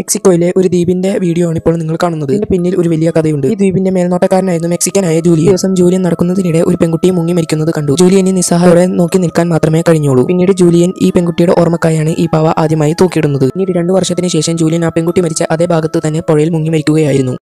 മെക്സിക്കോയിലെ ഒരു ദ്വീപിന്റെ വീഡിയോ ആണ് ഇപ്പോൾ നിങ്ങൾ കാണുന്നത് ഇതിന്റെ പിന്നിൽ ഒരു വലിയ കഥയുണ്ട് ഈ ദ്വീപിന്റെ മേൽനോട്ടക്കാരനായിരുന്നു മെക്സിക്കനായ ജൂലിയൻ ദിവസം ജൂലിയൻ നടക്കുന്നതിനിടെ ഒരു പെൺകുട്ടിയെ മുങ്ങി മരിക്കുന്നത് കണ്ടു ജൂലിയനെ നിസ്സഹായോടെ നോക്കി നിൽക്കാൻ മാത്രമേ കഴിഞ്ഞുള്ളൂ പിന്നീട് ജൂലിയൻ ഈ പെൺകുട്ടിയുടെ ഓർമ്മക്കായാണ് ഈ പാവ ആദ്യമായി തൂക്കിയിടുന്നത് പിന്നീട് രണ്ടു വർഷത്തിന് ശേഷം ജൂലിയൻ ആ പെൺകുട്ടി മരിച്ച അതേ ഭാഗത്ത് തന്നെ പുഴയിൽ മുങ്ങി മരിക്കുകയായിരുന്നു